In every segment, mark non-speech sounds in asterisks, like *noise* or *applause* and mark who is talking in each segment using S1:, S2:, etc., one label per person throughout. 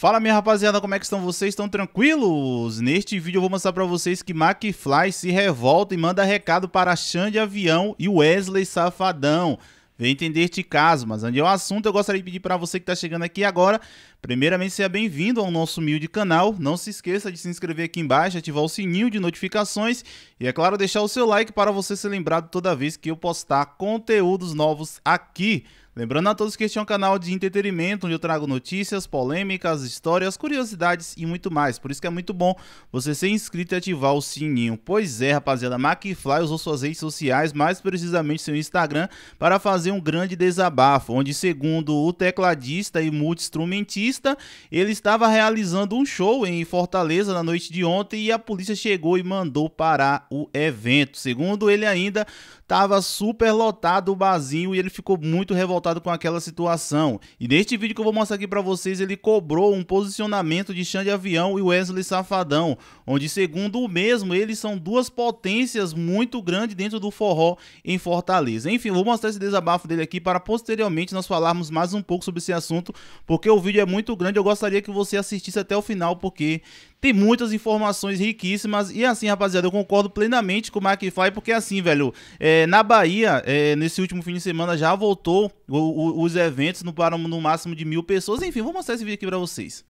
S1: Fala minha rapaziada, como é que estão vocês? Estão tranquilos? Neste vídeo eu vou mostrar para vocês que McFly se revolta e manda recado para Xande Avião e Wesley Safadão. Vem entender este caso, mas onde é o assunto, eu gostaria de pedir para você que está chegando aqui agora Primeiramente, seja bem-vindo ao nosso humilde canal. Não se esqueça de se inscrever aqui embaixo, ativar o sininho de notificações e, é claro, deixar o seu like para você ser lembrado toda vez que eu postar conteúdos novos aqui. Lembrando a todos que este é um canal de entretenimento, onde eu trago notícias, polêmicas, histórias, curiosidades e muito mais. Por isso que é muito bom você ser inscrito e ativar o sininho. Pois é, rapaziada, McFly usou suas redes sociais, mais precisamente seu Instagram, para fazer um grande desabafo, onde, segundo o tecladista e multi-instrumentista, artista, ele estava realizando um show em Fortaleza na noite de ontem e a polícia chegou e mandou parar o evento. Segundo ele ainda, estava super lotado o barzinho e ele ficou muito revoltado com aquela situação. E neste vídeo que eu vou mostrar aqui para vocês, ele cobrou um posicionamento de Xande Avião e Wesley Safadão, onde segundo o mesmo, eles são duas potências muito grandes dentro do forró em Fortaleza. Enfim, vou mostrar esse desabafo dele aqui para posteriormente nós falarmos mais um pouco sobre esse assunto, porque o vídeo é muito muito grande. Eu gostaria que você assistisse até o final, porque tem muitas informações riquíssimas. E assim, rapaziada, eu concordo plenamente com o McFly, porque assim, velho, é, na Bahia, é, nesse último fim de semana, já voltou o, o, os eventos no, no máximo de mil pessoas. Enfim, vou mostrar esse vídeo aqui para vocês.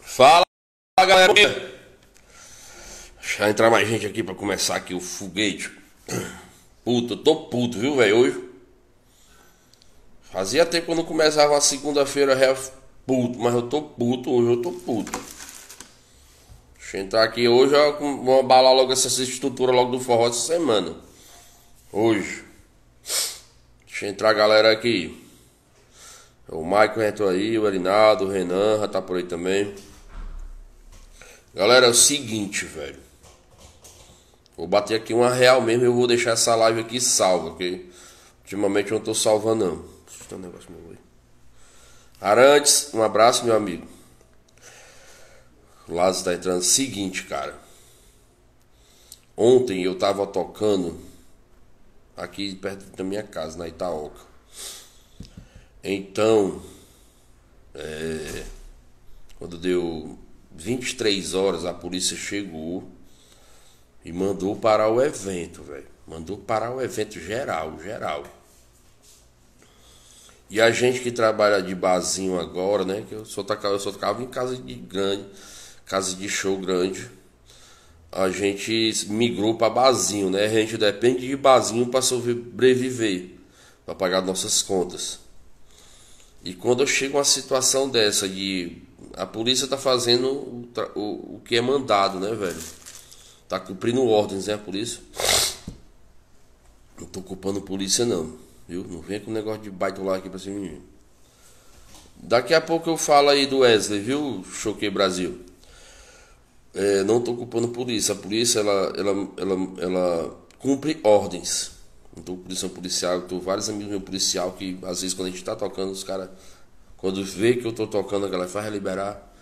S1: Fala, galera!
S2: Deixa entrar mais gente aqui para começar aqui o foguete. Puta, eu tô puto, viu, velho, hoje. Fazia tempo quando começava a segunda-feira puto, mas eu tô puto, hoje eu tô puto. Deixa eu entrar aqui hoje, ó, vou abalar logo essa estrutura logo do forró essa semana. Hoje. Deixa eu entrar a galera aqui. O Maicon entrou aí, o Erinaldo, o Renan já tá por aí também. Galera, é o seguinte, velho. Vou bater aqui uma real mesmo e eu vou deixar essa live aqui salva, ok? Ultimamente eu não tô salvando não. um negócio meu. Arantes, um abraço, meu amigo. O Lázaro tá entrando. Seguinte, cara. Ontem eu tava tocando aqui perto da minha casa, na Itaoca. Então, é, quando deu 23 horas, a polícia chegou e mandou parar o evento, velho. Mandou parar o evento geral, geral. E a gente que trabalha de barzinho agora, né? Que eu só tocava, eu só tocava em casa de grande, casa de show grande. A gente migrou para barzinho, né? A gente depende de barzinho para sobreviver, para pagar nossas contas. E quando eu chego a uma situação dessa de a polícia tá fazendo o, o, o que é mandado, né, velho? Tá cumprindo ordens, né, a polícia? Não tô culpando a polícia não. Viu? Não vem com negócio de baitolar aqui pra cima de mim. Daqui a pouco eu falo aí do Wesley, viu, Choquei Brasil? É, não estou culpando a polícia. A polícia, ela, ela, ela, ela cumpre ordens. Então, polícia policial, eu tenho vários amigos meus policial que, às vezes, quando a gente está tocando, os caras, quando vê que eu estou tocando, a galera faz liberar.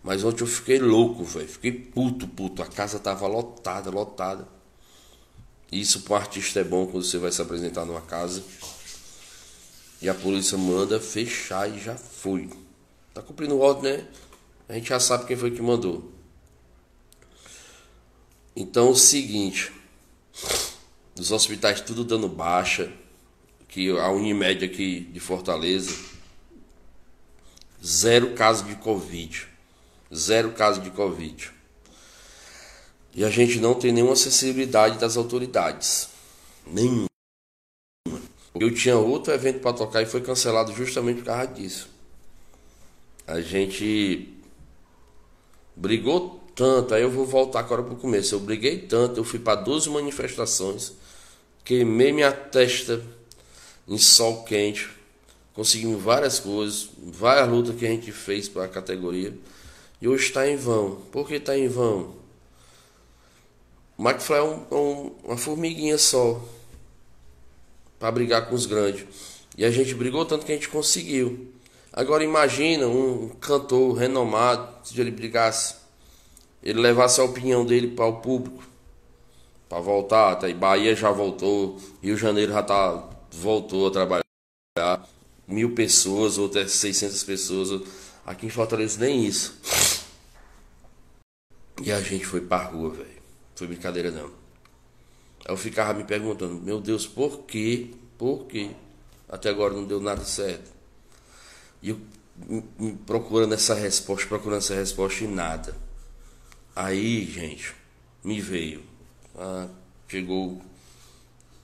S2: Mas ontem eu fiquei louco, velho. Fiquei puto, puto. A casa tava lotada, lotada. Isso para artista é bom quando você vai se apresentar numa casa. E a polícia manda fechar e já foi. Tá cumprindo o ordem, né? A gente já sabe quem foi que mandou. Então, o seguinte, Os hospitais tudo dando baixa, que a Unimed aqui de Fortaleza, zero caso de Covid. Zero caso de Covid. E a gente não tem nenhuma sensibilidade das autoridades. Nenhum. Eu tinha outro evento para tocar e foi cancelado justamente por causa disso. A gente brigou tanto, aí eu vou voltar agora para o começo. Eu briguei tanto, eu fui para 12 manifestações, queimei minha testa em sol quente, conseguimos várias coisas, várias lutas que a gente fez para a categoria. E hoje está em vão. Por que está em vão? O McFly é um, um, uma formiguinha só para brigar com os grandes. E a gente brigou tanto que a gente conseguiu. Agora imagina um cantor renomado, se ele brigasse, ele levasse a opinião dele para o público, para voltar, tá aí Bahia já voltou, Rio de Janeiro já tá voltou a trabalhar, mil pessoas, outras é 600 pessoas, aqui em Fortaleza nem isso. E a gente foi pra rua, velho. Foi brincadeira não. Eu ficava me perguntando, meu Deus, por quê? Por quê? Até agora não deu nada certo. E eu procurando essa resposta, procurando essa resposta e nada. Aí, gente, me veio. Ah, chegou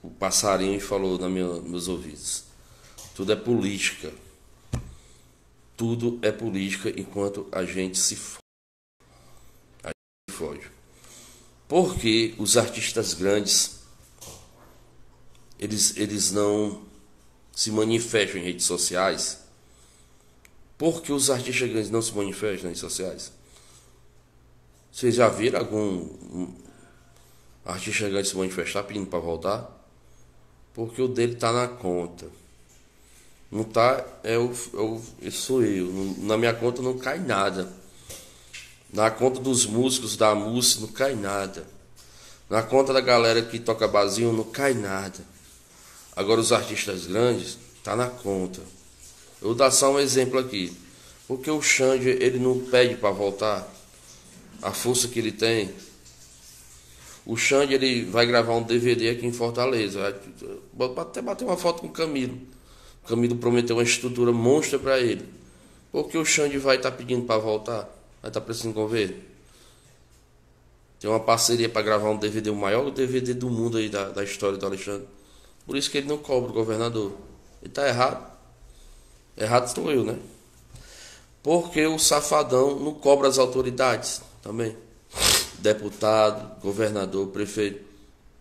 S2: o passarinho e falou nos meus ouvidos: tudo é política. Tudo é política enquanto a gente se foge. A gente se foge. Porque os artistas grandes eles, eles não se manifestam em redes sociais. Porque os artistas grandes não se manifestam nas redes sociais. Vocês já viram algum artista grande se manifestar pedindo para voltar? Porque o dele está na conta. Não tá, é o, é o, sou eu. Na minha conta não cai nada. Na conta dos músicos da música não cai nada. Na conta da galera que toca basinho não cai nada. Agora os artistas grandes tá na conta. Eu vou dar só um exemplo aqui. Porque o Xande, ele não pede para voltar. A força que ele tem. O Xande, ele vai gravar um DVD aqui em Fortaleza. até bater uma foto com o Camilo. O Camilo prometeu uma estrutura monstra para ele. Porque o Xande vai estar tá pedindo para voltar? Vai estar tá precisando convênio. Tem uma parceria para gravar um DVD, o maior DVD do mundo aí da, da história do Alexandre. Por isso que ele não cobra o governador. Ele tá errado. Errado estou eu, né? Porque o safadão não cobra as autoridades também. Deputado, governador, prefeito.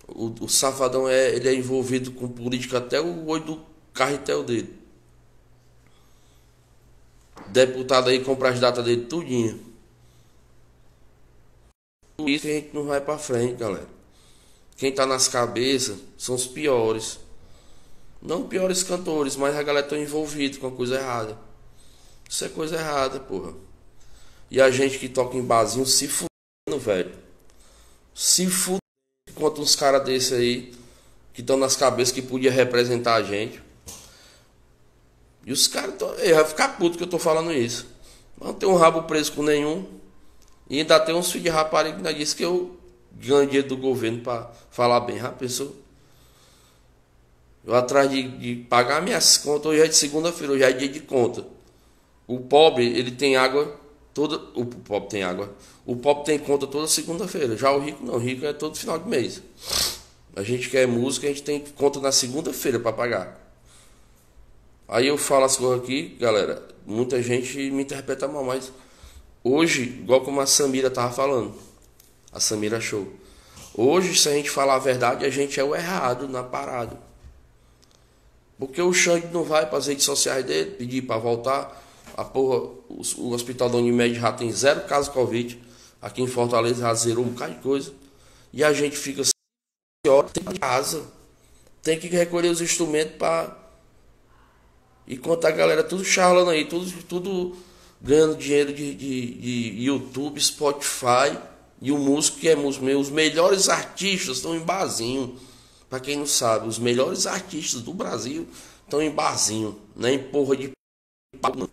S2: O, o safadão é, ele é envolvido com política até o olho do carretel dele. Deputado aí compra as datas dele tudinho. Por isso que a gente não vai para frente, galera. Quem tá nas cabeças são os piores. Não piores cantores, mas a galera tá envolvida com a coisa errada. Isso é coisa errada, porra. E a gente que toca em barzinho se fudendo, velho. Se fudendo contra uns caras desse aí que estão nas cabeças que podia representar a gente. E os caras tão... vai ficar puto que eu tô falando isso. Não tem um rabo preso com nenhum. E ainda tem uns filhos de rapariga que ainda disse que eu ganho dinheiro do governo para falar bem. Já pensou? Eu atrás de, de, pagar minhas contas, hoje é de segunda-feira, hoje é dia de conta. O pobre, ele tem água toda. O pobre tem água. O pobre tem conta toda segunda-feira. Já o rico não, o rico é todo final de mês. A gente quer é música, a gente tem conta na segunda-feira para pagar. Aí eu falo as coisas aqui, galera. Muita gente me interpreta mal, mas Hoje, igual como a Samira estava falando, a Samira achou. Hoje, se a gente falar a verdade, a gente é o errado na parada. Porque o Xande não vai para as redes sociais dele pedir para voltar. A porra, o, o hospital da Unimed já tem zero de Covid. Aqui em Fortaleza já zerou um bocado de coisa. E a gente fica pior em casa. Tem que recolher os instrumentos para. E contar a galera tudo charlando aí, tudo, tudo ganhando dinheiro de, de, de YouTube, Spotify e o músico que é músico meu. Os melhores artistas estão em barzinho. Para quem não sabe, os melhores artistas do Brasil estão em barzinho, nem né? porra de pau.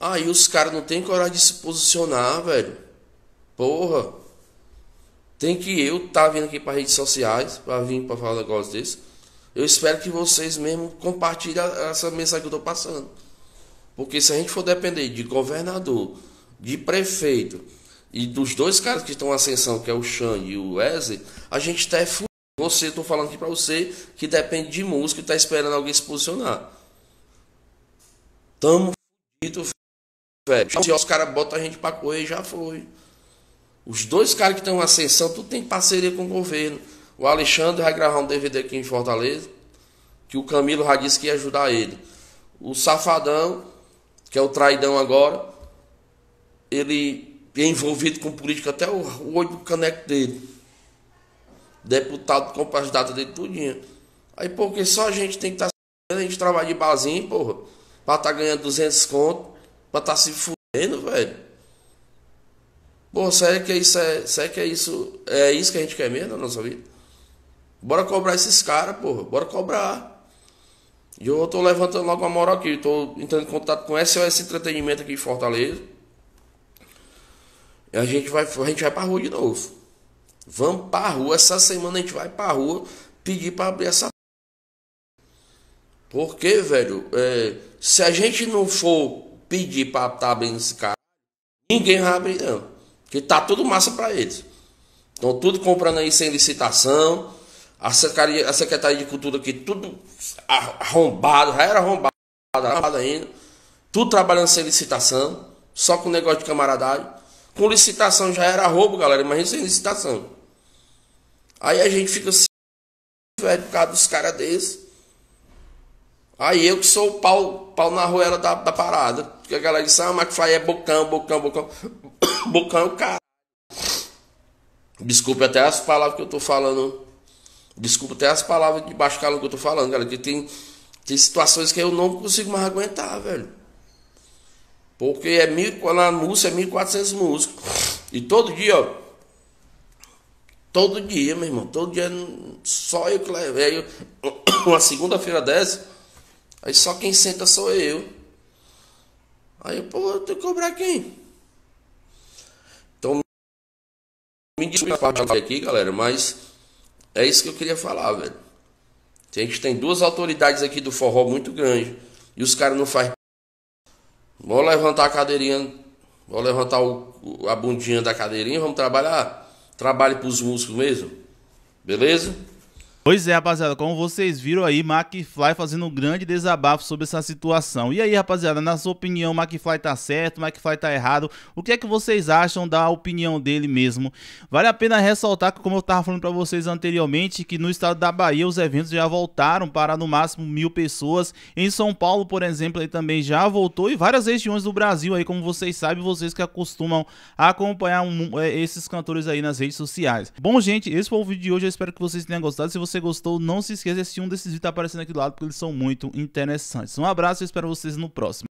S2: Aí os caras não tem coragem de se posicionar, velho. Porra. Tem que eu tá vindo aqui para redes sociais para vir para falar um negócio desse. Eu espero que vocês mesmo compartilhem essa mensagem que eu tô passando. Porque se a gente for depender de governador, de prefeito e dos dois caras que estão em ascensão, que é o Xan e o Wesley, a gente está é fudido. Você, estou falando aqui para você que depende de música e está esperando alguém se posicionar. Tamo fudido, velho. Se os caras botam a gente para correr, já foi. Os dois caras que estão em ascensão, tudo tem parceria com o governo. O Alexandre vai gravar um DVD aqui em Fortaleza, que o Camilo já disse que ia ajudar ele. O Safadão que é o traidão agora, ele é envolvido com política até o olho do caneco dele. Deputado compra as datas dele tudinho. Aí, porque só a gente tem que estar tá, a gente trabalha de barzinho, porra, pra estar tá ganhando 200 conto, pra estar tá se fudendo, velho. Pô, sério que é isso é, sério que é isso, é isso que a gente quer mesmo na nossa vida? Bora cobrar esses caras, porra, bora cobrar. E eu estou levantando logo uma moral aqui. Estou entrando em contato com SOS Entretenimento aqui em Fortaleza. E a gente vai, a gente vai pra rua de novo. Vamos pra rua. Essa semana a gente vai pra rua pedir para abrir essa. Porque, velho, é, se a gente não for pedir para tá abrindo esse cara, ninguém vai abrir, não. Porque tá tudo massa para eles. Estão tudo comprando aí sem licitação a Secretaria, a Secretaria de Cultura aqui, tudo arrombado, já era arrombado, arrombado ainda, tudo trabalhando sem licitação, só com negócio de camaradagem. Com licitação já era roubo, galera, mas sem licitação. Aí a gente fica assim, velho, é por causa dos caras desses. Aí eu que sou o pau, pau na roela da, da parada. Porque a galera diz, ah, McFly é bocão, bocão, bocão. *coughs* bocão é o cara. Desculpe até as palavras que eu tô falando Desculpa até as palavras de baixo calão que eu tô falando, galera. Que tem, tem situações que eu não consigo mais aguentar, velho. Porque é mil, na música é 1.400 músicos. E todo dia, ó. Todo dia, meu irmão. Todo dia só eu que levei. *coughs* Uma segunda-feira dessa. Aí só quem senta sou eu. Aí, pô, eu tenho que cobrar quem? Então, me desculpa aqui, galera, mas é isso que eu queria falar, velho. A gente tem duas autoridades aqui do forró muito grande e os caras não fazem. Vou levantar a cadeirinha, vou levantar o, a bundinha da cadeirinha, vamos trabalhar. Trabalhe para os músicos mesmo, beleza?
S1: Pois é, rapaziada, como vocês viram aí, McFly fazendo um grande desabafo sobre essa situação. E aí, rapaziada, na sua opinião, McFly tá certo, McFly tá errado? O que é que vocês acham da opinião dele mesmo? Vale a pena ressaltar que, como eu tava falando pra vocês anteriormente, que no estado da Bahia os eventos já voltaram para no máximo mil pessoas. Em São Paulo, por exemplo, aí também já voltou e várias regiões do Brasil aí, como vocês sabem, vocês que acostumam acompanhar um, é, esses cantores aí nas redes sociais. Bom, gente, esse foi o vídeo de hoje, eu espero que vocês tenham gostado. Se você você gostou, não se esqueça se um desses vídeos tá aparecendo aqui do lado, porque eles são muito interessantes. Um abraço e espero vocês no próximo.